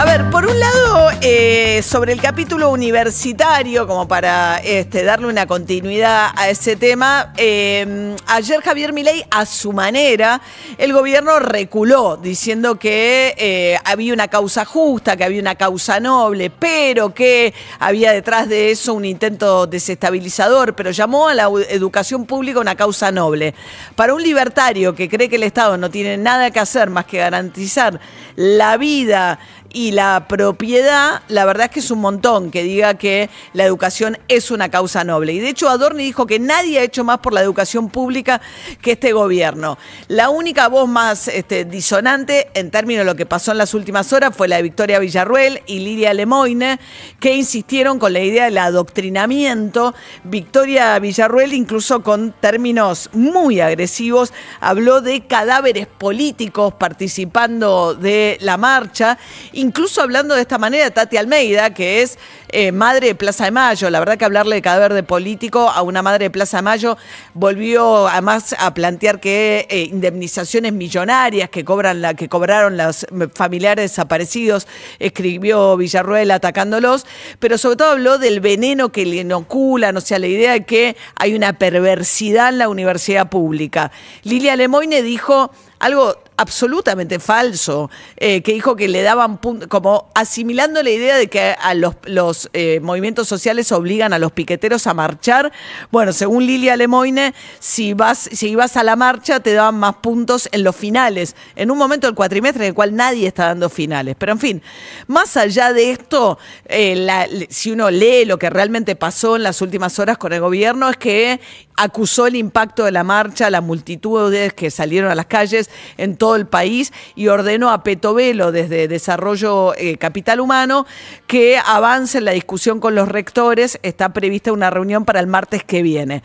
A ver, por un lado, eh, sobre el capítulo universitario, como para este, darle una continuidad a ese tema, em, ayer Javier Milei, a su manera, el gobierno reculó diciendo que eh, había una causa justa, que había una causa noble, pero que había detrás de eso un intento desestabilizador, pero llamó a la educación pública una causa noble. Para un libertario que cree que el Estado no tiene nada que hacer más que garantizar la vida, y la propiedad, la verdad es que es un montón que diga que la educación es una causa noble. Y de hecho Adorni dijo que nadie ha hecho más por la educación pública que este gobierno. La única voz más este, disonante en términos de lo que pasó en las últimas horas fue la de Victoria Villarruel y Lidia Lemoine, que insistieron con la idea del adoctrinamiento. Victoria Villarruel incluso con términos muy agresivos habló de cadáveres políticos participando de la marcha incluso hablando de esta manera, Tati Almeida, que es eh, madre de Plaza de Mayo, la verdad que hablarle de cadáver de político a una madre de Plaza de Mayo volvió además a plantear que eh, indemnizaciones millonarias que cobran la que cobraron los eh, familiares desaparecidos, escribió Villarruel atacándolos, pero sobre todo habló del veneno que le inoculan, o sea, la idea de que hay una perversidad en la universidad pública. Lilia Lemoine dijo algo absolutamente falso, eh, que dijo que le daban como asimilando la idea de que a los, eh, movimientos sociales obligan a los piqueteros a marchar. Bueno, según Lilia Lemoine, si vas, si ibas a la marcha te daban más puntos en los finales, en un momento del cuatrimestre en el cual nadie está dando finales. Pero en fin, más allá de esto, eh, si uno lee lo que realmente pasó en las últimas horas con el gobierno, es que acusó el impacto de la marcha, las multitudes que salieron a las calles en el país y ordenó a Petovelo desde Desarrollo eh, Capital Humano que avance en la discusión con los rectores. Está prevista una reunión para el martes que viene.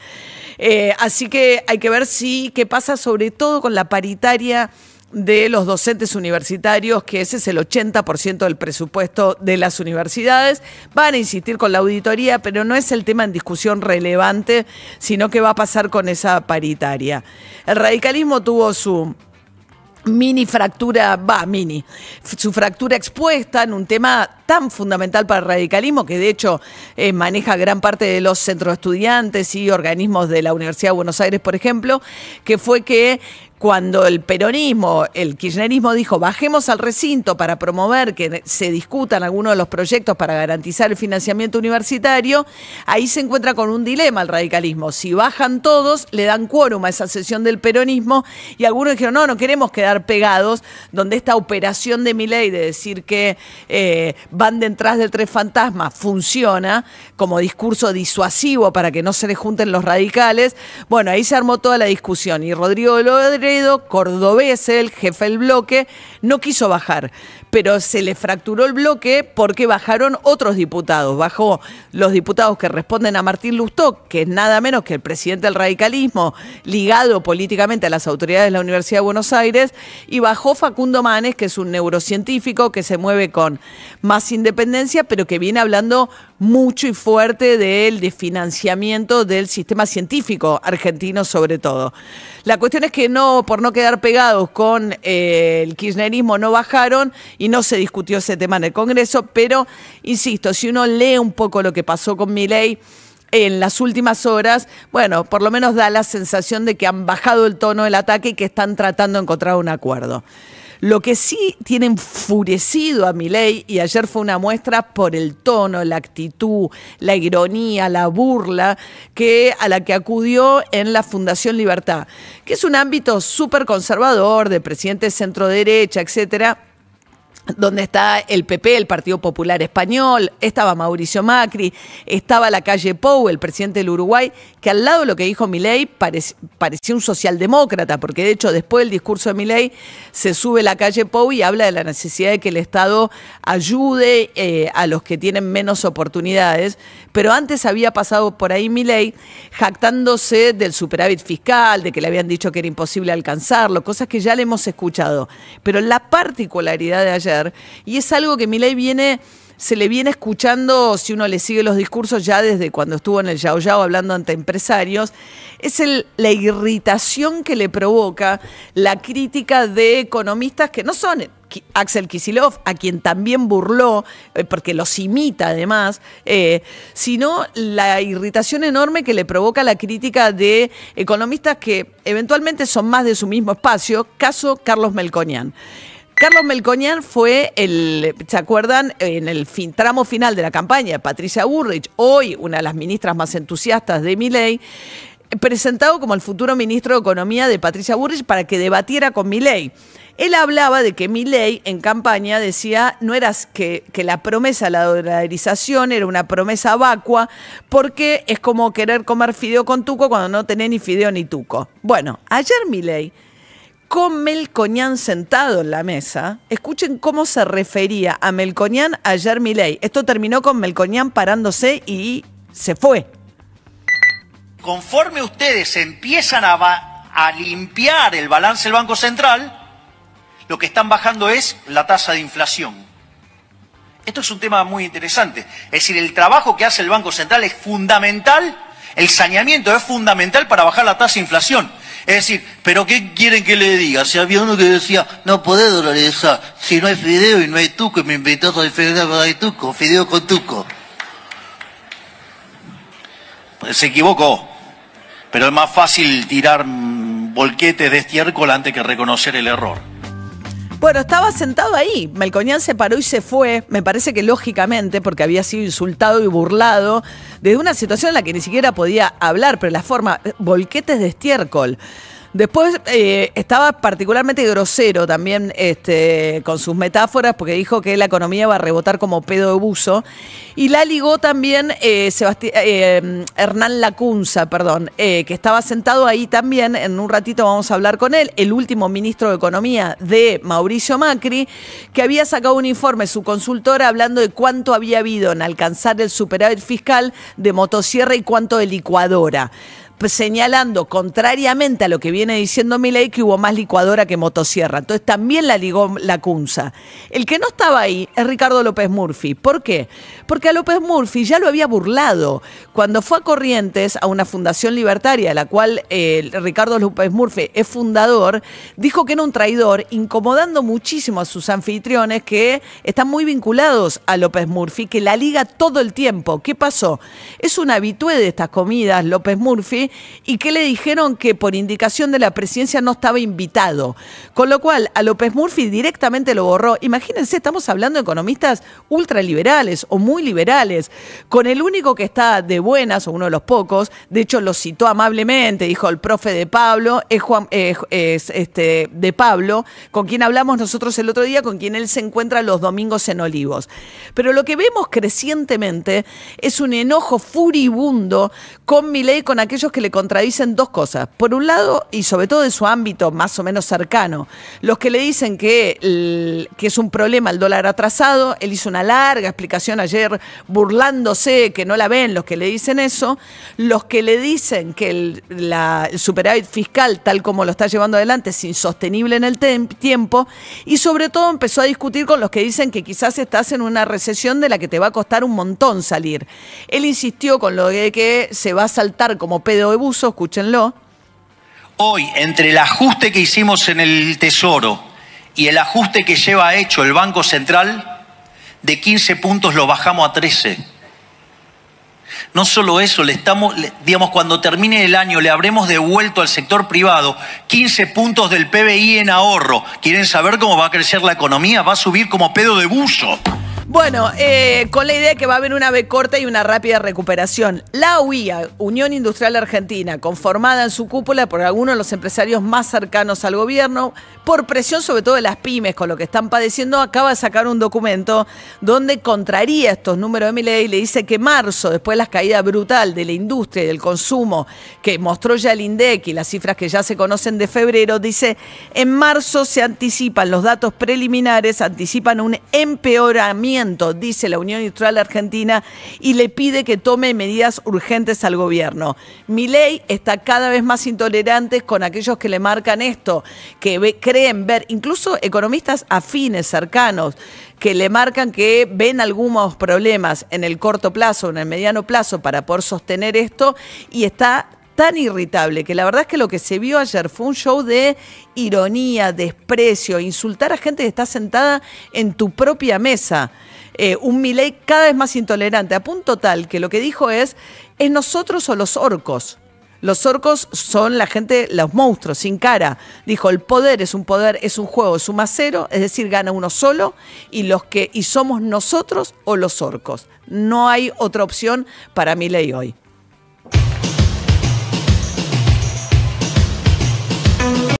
Eh, así que hay que ver si qué pasa sobre todo con la paritaria de los docentes universitarios, que ese es el 80% del presupuesto de las universidades. Van a insistir con la auditoría, pero no es el tema en discusión relevante, sino qué va a pasar con esa paritaria. El radicalismo tuvo su mini fractura, va, mini, su fractura expuesta en un tema tan fundamental para el radicalismo que de hecho eh, maneja gran parte de los centros de estudiantes y organismos de la Universidad de Buenos Aires, por ejemplo, que fue que cuando el peronismo, el kirchnerismo dijo, bajemos al recinto para promover que se discutan algunos de los proyectos para garantizar el financiamiento universitario, ahí se encuentra con un dilema el radicalismo. Si bajan todos, le dan quórum a esa sesión del peronismo y algunos dijeron, no, no queremos quedar pegados, donde esta operación de mi ley de decir que eh, van detrás de tres fantasmas funciona como discurso disuasivo para que no se le junten los radicales, bueno, ahí se armó toda la discusión y Rodrigo Lodre cordobés, el jefe del bloque, no quiso bajar, pero se le fracturó el bloque porque bajaron otros diputados. Bajó los diputados que responden a Martín Lustó, que es nada menos que el presidente del radicalismo, ligado políticamente a las autoridades de la Universidad de Buenos Aires, y bajó Facundo Manes, que es un neurocientífico que se mueve con más independencia, pero que viene hablando mucho y fuerte del desfinanciamiento del sistema científico argentino sobre todo. La cuestión es que no, por no quedar pegados con eh, el kirchnerismo, no bajaron y no se discutió ese tema en el Congreso, pero insisto, si uno lee un poco lo que pasó con mi en las últimas horas, bueno, por lo menos da la sensación de que han bajado el tono del ataque y que están tratando de encontrar un acuerdo. Lo que sí tiene enfurecido a ley, y ayer fue una muestra por el tono, la actitud, la ironía, la burla, que, a la que acudió en la Fundación Libertad, que es un ámbito súper conservador, de presidente centro derecha, etcétera donde está el PP, el Partido Popular Español, estaba Mauricio Macri, estaba la calle Pou, el presidente del Uruguay, que al lado de lo que dijo Milei parecía, un socialdemócrata, porque de hecho después del discurso de Milei se sube la calle Pou y habla de la necesidad de que el Estado ayude eh, a los que tienen menos oportunidades, pero antes había pasado por ahí Milei jactándose del superávit fiscal, de que le habían dicho que era imposible alcanzarlo, cosas que ya le hemos escuchado, pero la particularidad de ayer y es algo que Milei viene se le viene escuchando, si uno le sigue los discursos ya desde cuando estuvo en el Yao Yao hablando ante empresarios, es la irritación que le provoca la crítica de economistas que no son Axel Kisilov, a quien también burló, eh, porque los imita además, eh, sino la irritación enorme que le provoca la crítica de economistas que eventualmente son más de su mismo espacio, caso Carlos Melconian. Carlos Melcoñán fue el, ¿se acuerdan? En el tramo final de la campaña, Patricia Burrich, hoy una de las ministras más entusiastas de Miley, presentado como el futuro ministro de Economía de Patricia Burrich para que debatiera con Miley. Él hablaba de que Miley en campaña decía no eras que, que la promesa de la dolarización era una promesa vacua porque es como querer comer fideo con tuco cuando no tenés ni fideo ni tuco. Bueno, ayer Miley con Melconian sentado en la mesa, escuchen cómo se refería a Melconian ayer Milei. Esto terminó con Melconian parándose y se fue. Conforme ustedes empiezan a, a limpiar el balance del Banco Central, lo que están bajando es la tasa de inflación. Esto es un tema muy interesante. Es decir, el trabajo que hace el Banco Central es fundamental, el saneamiento es fundamental para bajar la tasa de inflación. Es decir, ¿pero qué quieren que le diga? Si había uno que decía, no podés dolarizar, si no hay fideo y no hay tuco, y me invitó a fideo con tuco, fideo con tuco. Pues se equivocó, pero es más fácil tirar bolquetes mm, de estiércol antes que reconocer el error. Bueno, estaba sentado ahí. Melconian se paró y se fue, me parece que lógicamente, porque había sido insultado y burlado desde una situación en la que ni siquiera podía hablar, pero la forma, eh, volquetes de estiércol. Después eh, estaba particularmente grosero también este, con sus metáforas, porque dijo que la economía va a rebotar como pedo de buzo. Y la ligó también eh, eh, Hernán Lacunza, perdón, que estaba sentado ahí también. En un ratito vamos a hablar con él, el último ministro de Economía de Mauricio Macri, que había sacado un informe, su consultora, hablando de cuánto había habido en alcanzar el superávit fiscal de motosierra y cuánto de licuadora señalando, contrariamente a lo que viene diciendo Miley, que hubo más licuadora que motosierra. Entonces también la ligó la Cunza. El que no estaba ahí es Ricardo López Murphy. ¿Por qué? Porque a López Murphy ya lo había burlado. Cuando fue a Corrientes, a una fundación libertaria, la cual eh, Ricardo López Murphy es fundador, dijo que era un traidor, incomodando muchísimo a sus anfitriones que están muy vinculados a López Murphy, que la liga todo el tiempo. ¿Qué pasó? Es un habitué de estas comidas, López Murphy, y que le dijeron que por indicación de la presidencia no estaba invitado. Con lo cual, a López Murphy directamente lo borró. Imagínense, estamos hablando de economistas ultraliberales o muy liberales, con el único que está de buenas, o uno de los pocos, de hecho lo citó amablemente, dijo el profe de Pablo, es Juan, eh, es este, de Pablo, con quien hablamos nosotros el otro día, con quien él se encuentra los domingos en Olivos. Pero lo que vemos crecientemente es un enojo furibundo con Milei, con aquellos que le contradicen dos cosas. Por un lado, y sobre todo en su ámbito más o menos cercano, los que le dicen que, que es un problema el dólar atrasado, él hizo una larga explicación ayer burlándose que no la ven los que le dicen eso, los que le dicen que el, superávit fiscal, tal como lo está llevando adelante, es insostenible en el tiempo, y sobre todo empezó a discutir con los que dicen que quizás estás en una recesión de la que te va a costar un montón salir. Él insistió con lo de que se va a saltar como Pedro de Buzo, escúchenlo. Hoy, entre el ajuste que hicimos en el Tesoro y el ajuste que lleva hecho el Banco Central, de 15 puntos lo bajamos a 13. No solo eso, le estamos, digamos, cuando termine el año le habremos devuelto al sector privado 15 puntos del PBI en ahorro. ¿Quieren saber cómo va a crecer la economía? Va a subir como pedo de buzo. Bueno, eh, con la idea que va a haber una B corta y una rápida recuperación. La UIA, Unión Industrial Argentina, conformada en su cúpula por algunos de los empresarios más cercanos al gobierno, por presión sobre todo de las pymes con lo que están padeciendo, acaba de sacar un documento donde contraría estos números de mi y le dice que marzo, después de la caída brutal de la industria y del consumo que mostró ya el INDEC y las cifras que ya se conocen de febrero, dice, en marzo se anticipan los datos preliminares, anticipan un empeoramiento dice la Unión Industrial Argentina, y le pide que tome medidas urgentes al gobierno. Mi ley está cada vez más intolerante con aquellos que le marcan esto, que creen ver, incluso economistas afines, cercanos, que le marcan que ven algunos problemas en el corto plazo, en el mediano plazo para poder sostener esto y está tan irritable que la verdad es que lo que se vio ayer fue un show de ironía, desprecio, insultar a gente que está sentada en tu propia mesa. Eh, un Milei cada vez más intolerante, a punto tal que lo que dijo es, es nosotros o los orcos. Los orcos son la gente, los monstruos, sin cara. Dijo, el poder es un poder, es un juego, es un macero, es decir, gana uno solo, y los que, y somos nosotros o los orcos. No hay otra opción para mi hoy.